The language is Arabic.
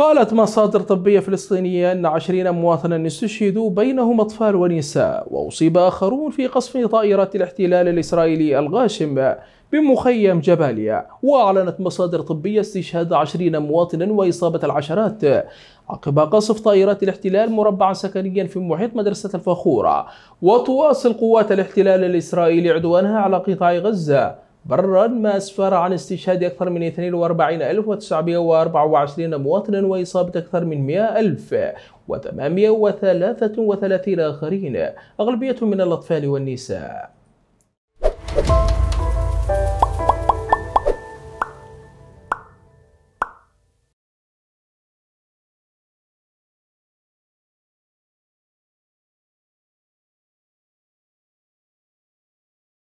قالت مصادر طبية فلسطينية أن عشرين مواطنا استشهدوا بينهم أطفال ونساء وأصيب آخرون في قصف طائرات الاحتلال الإسرائيلي الغاشم بمخيم جباليا وأعلنت مصادر طبية استشهاد عشرين مواطنا وإصابة العشرات عقب قصف طائرات الاحتلال مربعا سكنيا في محيط مدرسة الفخورة وتواصل قوات الاحتلال الإسرائيلي عدوانها على قطاع غزة برا ما أسفر عن استشهاد أكثر من 42924 مواطنا وإصابة أكثر من 100000 و و833 آخرين أغلبيتهم من الأطفال والنساء